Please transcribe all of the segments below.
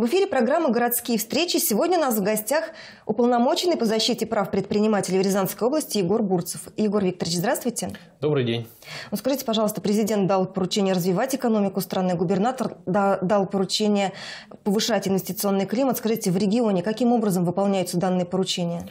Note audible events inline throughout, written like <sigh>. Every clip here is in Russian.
В эфире программа «Городские встречи». Сегодня у нас в гостях уполномоченный по защите прав предпринимателей в Рязанской области Егор Бурцев. Егор Викторович, здравствуйте. Добрый день. Ну, скажите, пожалуйста, президент дал поручение развивать экономику страны, губернатор дал поручение повышать инвестиционный климат. Скажите, в регионе каким образом выполняются данные поручения?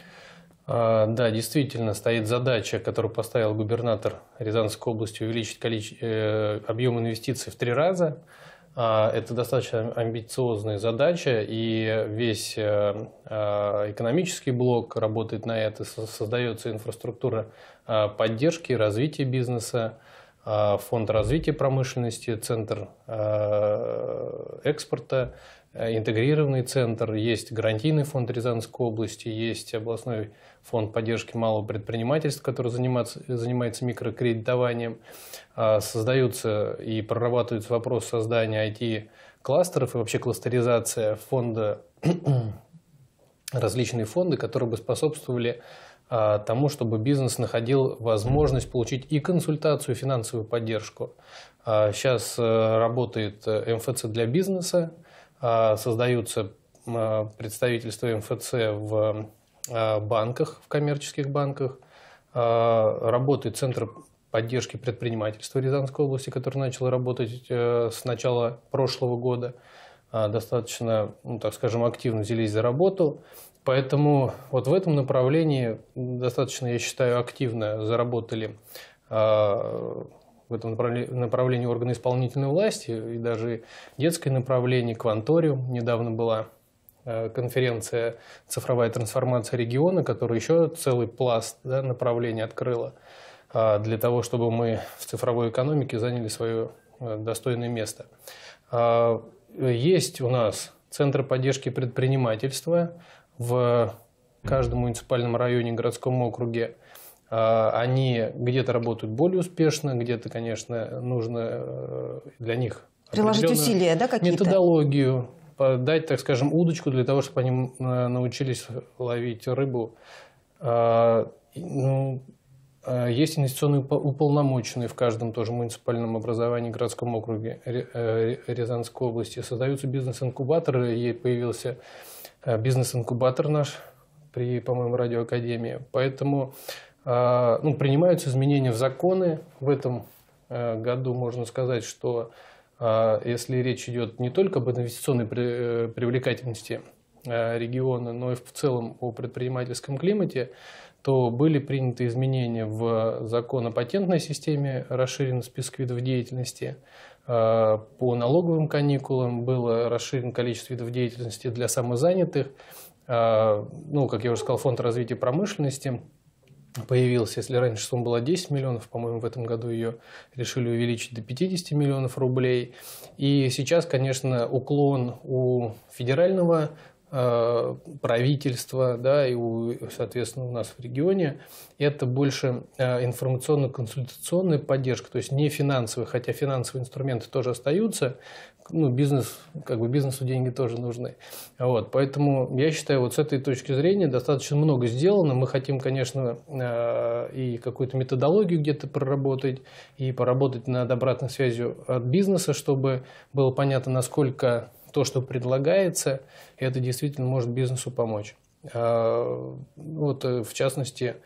А, да, действительно, стоит задача, которую поставил губернатор Рязанской области, увеличить количе... Э, объем инвестиций в три раза – а, это достаточно амбициозная задача, и весь э, а, экономический блок работает на это, создается инфраструктура а, поддержки и развития бизнеса, фонд развития промышленности, центр экспорта, Э, интегрированный центр, есть гарантийный фонд Рязанской области, есть областной фонд поддержки малого предпринимательства, который занимается, занимается микрокредитованием. А, создаются и прорабатываются вопрос создания IT-кластеров и вообще кластеризация фонда, <clears throat> различные фонды, которые бы способствовали а, тому, чтобы бизнес находил возможность получить и консультацию, и финансовую поддержку. Сейчас а, э, работает э, МФЦ для бизнеса, а, создаются а, представительства МФЦ в а, банках, в коммерческих банках. Работает Центр поддержки предпринимательства Рязанской области, который начал работать э, с начала прошлого года. Достаточно, ну, так скажем, активно взялись за работу. Поэтому вот в этом направлении достаточно, я считаю, активно заработали в этом направлении, направлении органы исполнительной власти, и даже детское направление, кванториум недавно была э, конференция «Цифровая трансформация региона», которая еще целый пласт да, направлений открыла а, для того, чтобы мы в цифровой экономике заняли свое э, достойное место. А, есть у нас Центр поддержки предпринимательства в каждом муниципальном районе городском округе. А, они где-то работают более успешно, где-то, конечно, нужно э, для них приложить усилия, да, какие-то методологию, дать, так скажем, удочку для того, чтобы они э, научились ловить рыбу. А, ну, а, есть инвестиционные уполномоченные в каждом тоже муниципальном образовании, городском округе э, Рязанской области. Создаются бизнес-инкубаторы. Ей появился бизнес-инкубатор наш при, по-моему, радиоакадемии. Поэтому а, ну, принимаются изменения в законы. В этом э, году можно сказать, что а, если речь идет не только об инвестиционной э, привлекательности э, региона, но и в целом о предпринимательском климате, то были приняты изменения в закон о патентной системе, расширен список видов деятельности, а, по налоговым каникулам было расширено количество видов деятельности для самозанятых, ну, как я уже сказал, фонд развития промышленности – появилась. Если раньше сумма была 10 миллионов, по-моему, в этом году ее решили увеличить до 50 миллионов рублей. И сейчас, конечно, уклон у федерального Э, правительства, да, и, у, соответственно, у нас в регионе, это больше э, информационно-консультационная поддержка, то есть не финансовая, хотя финансовые инструменты тоже остаются, ну, бизнес, как бы бизнесу деньги тоже нужны. Вот, поэтому я считаю, вот с этой точки зрения достаточно много сделано. Мы хотим, конечно, э, и какую-то методологию где-то проработать, и поработать над обратной связью от бизнеса, чтобы было понятно, насколько то, что предлагается, это действительно может бизнесу помочь. А, вот, э, в частности,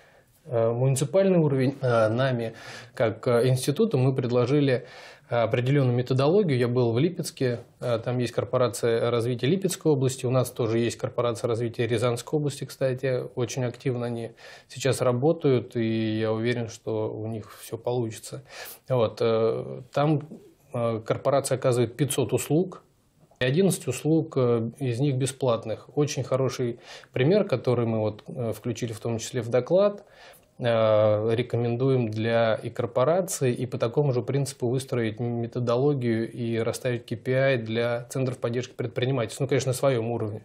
э, муниципальный уровень а, нами, как э, институту, мы предложили определенную методологию. Я был в Липецке, а, там есть корпорация развития Липецкой области, у нас тоже есть корпорация развития Рязанской области, кстати, очень активно они сейчас работают, и я уверен, что у них все получится. Вот. Там корпорация оказывает 500 услуг, 11 услуг, э, из них бесплатных. Очень хороший пример, который мы вот э, включили в том числе в доклад, э, рекомендуем для и корпорации, и по такому же принципу выстроить методологию и расставить KPI для центров поддержки предпринимателей. Ну, конечно, на своем уровне.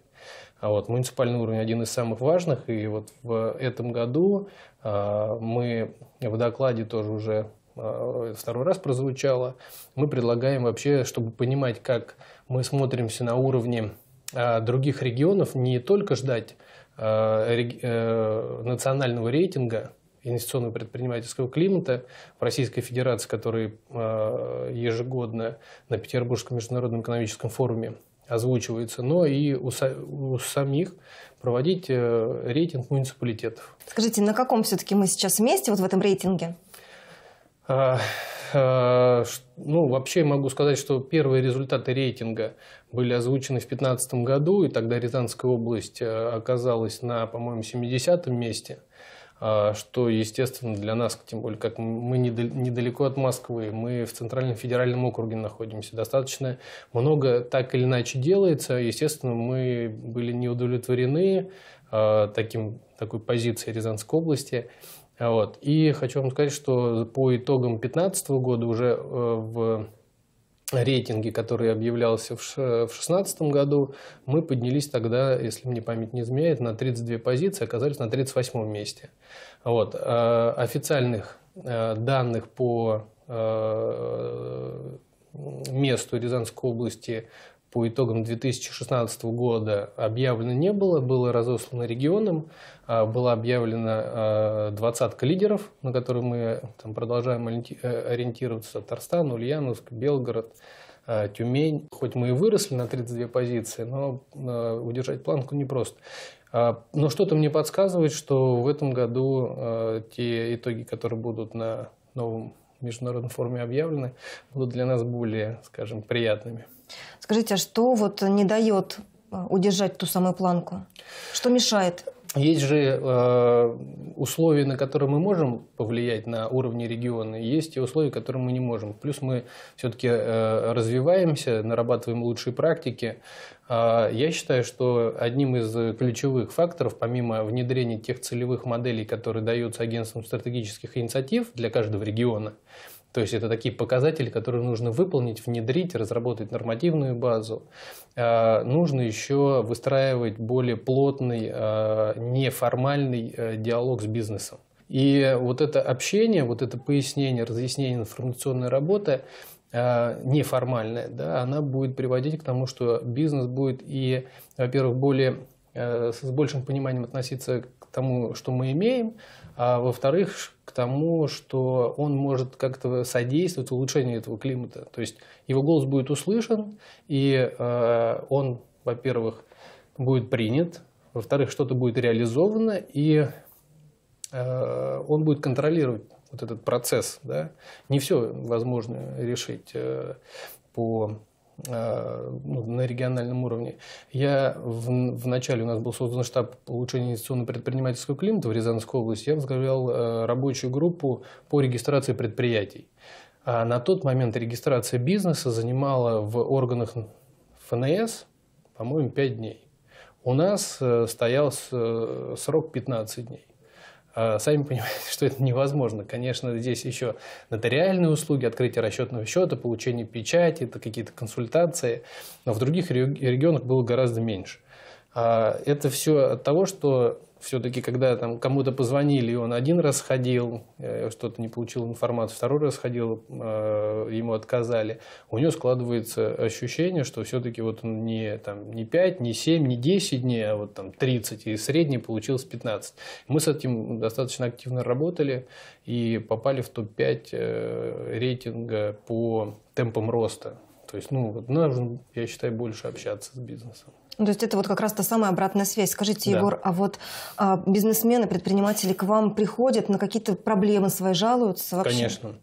А вот муниципальный уровень один из самых важных, и вот в этом году мы в докладе тоже уже а, второй раз прозвучало, мы предлагаем вообще, чтобы понимать, как мы смотримся на уровне а, других регионов, не только ждать а, э, национального рейтинга инвестиционного предпринимательского климата в Российской Федерации, который ежегодно на Петербургском международном экономическом форуме озвучивается, но и у, у самих проводить э, рейтинг муниципалитетов. Скажите, на каком все-таки мы сейчас месте вот в этом рейтинге? А, а, ну, вообще могу сказать, что первые результаты рейтинга были озвучены в 2015 году, и тогда Рязанская область э, оказалась на, по-моему, 70 месте, а, что, естественно, для нас, тем более, как мы недалеко от Москвы, мы в Центральном федеральном округе находимся, достаточно много так или иначе делается, естественно, мы были не удовлетворены таким, такой позицией Рязанской области, а вот. И хочу вам сказать, что по итогам 2015 года уже э, в рейтинге, который объявлялся в 2016 году, мы поднялись тогда, если мне память не изменяет, на 32 позиции, оказались на 38 месте. Вот. А официальных э, данных по э, месту Рязанской области по итогам 2016 года объявлено не было, было разослано регионам, а, была объявлена а, двадцатка лидеров, на которые мы там, продолжаем э, ориентироваться, Татарстан, Ульяновск, Белгород, а, Тюмень. Хоть мы и выросли на 32 позиции, но удержать планку непросто. Но что-то мне подсказывает, что в этом году те итоги, которые будут на новом в международном форуме объявлены, будут для нас более, скажем, приятными. Скажите, а что вот не дает э, удержать ту самую планку? Что мешает? Есть же э, условия, на которые мы можем повлиять на уровне региона, есть и условия, которые мы не можем. Плюс мы все-таки э, развиваемся, нарабатываем лучшие практики. Э, я считаю, что одним из ключевых факторов, помимо внедрения тех целевых моделей, которые даются агентством стратегических инициатив для каждого региона, то есть это такие показатели, которые нужно выполнить, внедрить, разработать нормативную базу. А, нужно еще выстраивать более плотный, а, неформальный а, диалог с бизнесом. И вот это общение, вот это пояснение, разъяснение информационной работы неформальная, да, она будет приводить к тому, что бизнес будет и, во-первых, более э, с большим пониманием относиться к тому, что мы имеем, а во-вторых, к тому, что он может как-то содействовать улучшению этого климата. То есть его голос будет услышан, и э, он, во-первых, будет принят, во-вторых, что-то будет реализовано, и э, он будет контролировать вот этот процесс. Да? Не все возможно решить э, по а, ну, на региональном уровне. Я в, в начале у нас был создан штаб улучшения инвестиционно-предпринимательского климата в Рязанской области. Я возглавлял а, рабочую группу по регистрации предприятий. А на тот момент регистрация бизнеса занимала в органах ФНС, по-моему, 5 дней. У нас э, стоял э, срок 15 дней. А, сами понимаете, <laughs> что это невозможно. Конечно, здесь еще нотариальные услуги, открытие расчетного счета, получение печати, это какие-то консультации. Но в других регионах было гораздо меньше. А, это все от того, что все-таки, когда там кому-то позвонили, и он один раз ходил, э, что-то не получил информацию, второй раз ходил, э, ему отказали, у него складывается ощущение, что все-таки вот он не, там, не 5, не 7, не 10 дней, а вот там 30, и средний получился 15. Мы с этим достаточно активно работали и попали в топ-5 э, рейтинга по темпам роста. То есть, ну, нужно, я считаю, больше общаться с бизнесом. Ну, то есть это вот как раз та самая обратная связь. Скажите, да. Егор, а вот а, бизнесмены, предприниматели к вам приходят на какие-то проблемы свои жалуются вообще? Конечно.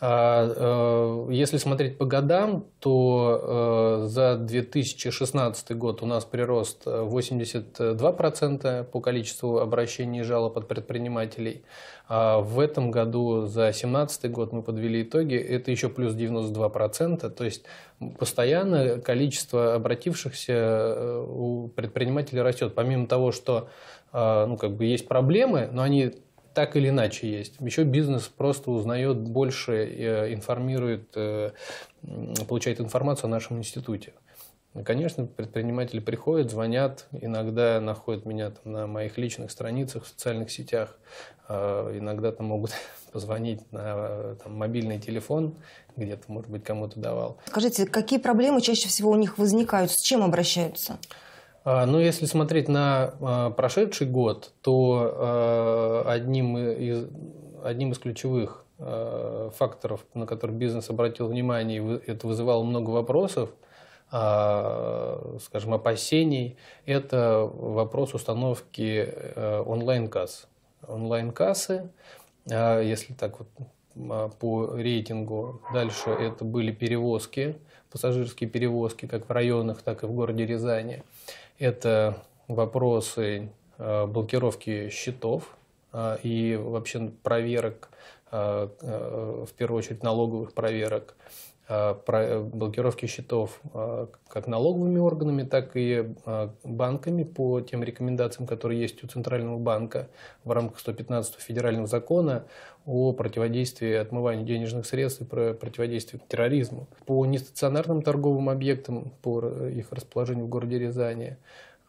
А, э, если смотреть по годам, то э, за 2016 год у нас прирост 82% э, по количеству обращений и жалоб от предпринимателей. А в этом году за 2017 год мы подвели итоги, это еще плюс 92%, то есть постоянно количество обратившихся у предпринимателей растет. Помимо того, что ну, как бы есть проблемы, но они так или иначе есть. Еще бизнес просто узнает больше, э, информирует, э, получает информацию о нашем институте. Ну, конечно, предприниматели приходят, звонят, иногда находят меня там, на моих личных страницах, в социальных сетях, а иногда там могут <laughs> позвонить на э, там, мобильный телефон, где-то, может быть, кому-то давал. Скажите, какие проблемы чаще всего у них возникают, с чем обращаются? А, ну, если смотреть на а, прошедший год, то а, одним из, одним из ключевых факторов, на который бизнес обратил внимание, и это вызывало много вопросов, скажем, опасений, это вопрос установки онлайн-касс. Онлайн-кассы, если так вот по рейтингу, дальше это были перевозки, пассажирские перевозки, как в районах, так и в городе Рязани. Это вопросы э, блокировки счетов э, и вообще проверок, э, в первую очередь налоговых проверок, Э, э, блокировки счетов э, как налоговыми органами, так и банками по тем рекомендациям, которые есть у Центрального банка в рамках 115 федерального закона о противодействии отмыванию денежных средств и про противодействию терроризму. По нестационарным торговым объектам, по их расположению в городе Рязани,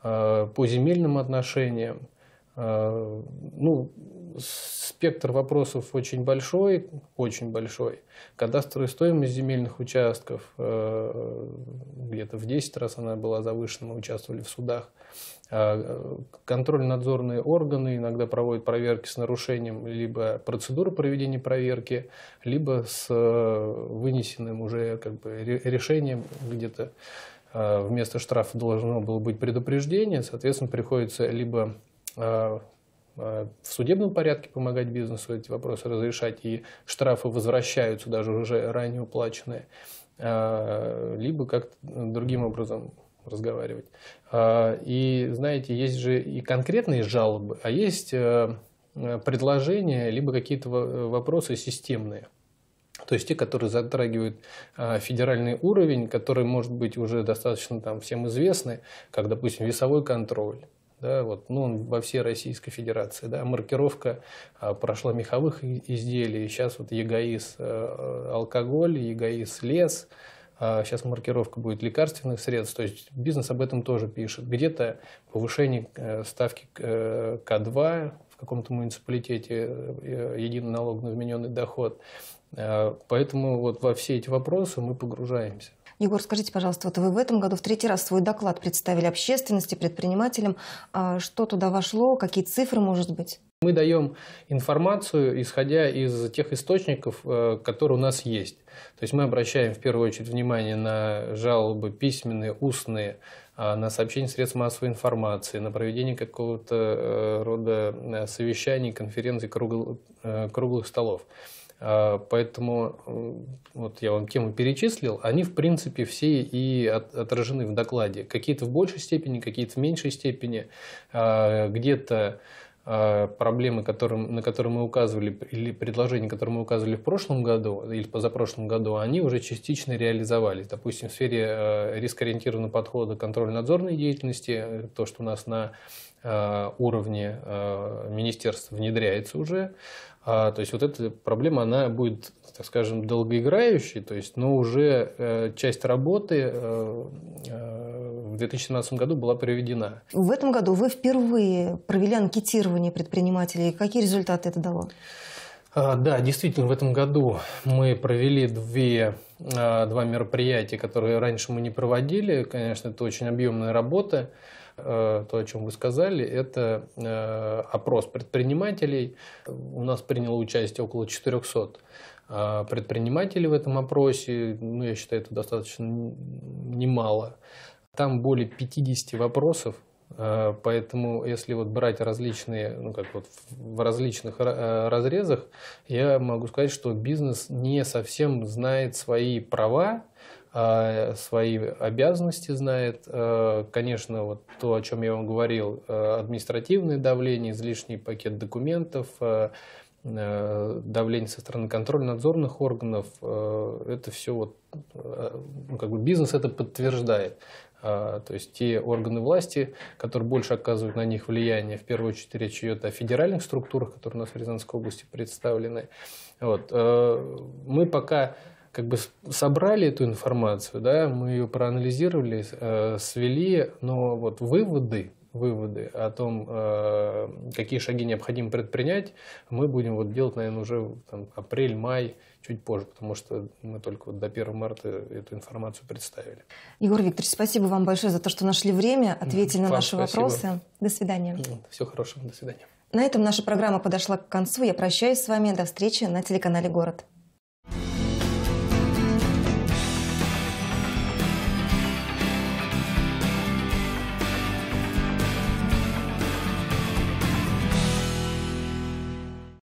по земельным отношениям, а, ну, спектр вопросов очень большой, очень большой. Кадастровая стоимость земельных участков э, где-то в 10 раз она была завышена, мы участвовали в судах. А, контрольно-надзорные органы иногда проводят проверки с нарушением либо процедуры проведения проверки, либо с э, вынесенным уже как бы решением где-то э, вместо штрафа должно было быть предупреждение, соответственно, приходится либо Э, э, в судебном порядке помогать бизнесу эти вопросы разрешать, и штрафы возвращаются даже уже ранее уплаченные, э, либо как-то другим образом разговаривать. И, знаете, есть же и конкретные жалобы, а есть предложения, либо какие-то вопросы системные. То есть те, которые затрагивают федеральный уровень, который может быть уже достаточно там всем известны, как, допустим, весовой контроль, да, вот, ну, во всей Российской Федерации, да, маркировка а, прошла меховых изделий, сейчас вот ЕГАИС а, э, э, алкоголь, ЕГАИС лес, а, сейчас маркировка будет лекарственных средств, то есть бизнес об этом тоже пишет. Где-то повышение а, ставки а, К2 в каком-то муниципалитете, а, единый налог на вмененный доход, а, Поэтому вот во все эти вопросы мы погружаемся. Егор, скажите, пожалуйста, вот вы в этом году в третий раз свой доклад представили общественности, предпринимателям. А что туда вошло, какие цифры, может быть? Мы даем информацию, исходя из тех источников, э, которые у нас есть. То есть мы обращаем в первую очередь внимание на жалобы письменные, устные, а, на сообщения средств массовой информации, на проведение какого-то э, рода э, совещаний, конференций, круглых круглых столов. А, поэтому вот я вам тему перечислил, они в принципе все и отражены в докладе. Какие-то в большей степени, какие-то в меньшей степени. А, где-то а, проблемы, которым, на которые мы указывали, или предложения, которые мы указывали в прошлом году или позапрошлом году, они уже частично реализовались. Допустим, в сфере рискоориентированного подхода контрольно-надзорной деятельности, э, то, что у нас на уровне министерства внедряется уже, а, то есть вот эта проблема, она будет, так скажем, долгоиграющей, то есть, но ну, уже э, часть работы э, э, в 2017 году была проведена. В этом году вы впервые провели анкетирование предпринимателей. Какие результаты это дало? А, да, действительно, в этом году мы провели две, а, два мероприятия, которые раньше мы не проводили. Конечно, это очень объемная работа. Э, то, о чем вы сказали, это э, опрос предпринимателей. У нас приняло участие около 400 э, предпринимателей в этом опросе. Ну, я считаю, это достаточно немало. Там более 50 вопросов, Поэтому, если вот брать различные, ну как вот в различных разрезах, я могу сказать, что бизнес не совсем знает свои права, а, свои обязанности знает. А, конечно, вот то, о чем я вам говорил, а, административное давление, излишний пакет документов, давление со стороны контрольно-надзорных органов, это все вот, ну, как бы бизнес это подтверждает. То есть те органы власти, которые больше оказывают на них влияние, в первую очередь речь идет о федеральных структурах, которые у нас в Рязанской области представлены. Вот. Мы пока как бы собрали эту информацию, да, мы ее проанализировали, э, свели, но вот выводы, выводы о том, э, какие шаги необходимо предпринять, мы будем вот делать, наверное, уже там, апрель, май, чуть позже, потому что мы только вот до 1 марта эту информацию представили. Егор Викторович, спасибо вам большое за то, что нашли время, ответили вам на наши спасибо. вопросы. До свидания. Всего хорошего, до свидания. На этом наша программа подошла к концу. Я прощаюсь с вами. До встречи на телеканале «Город».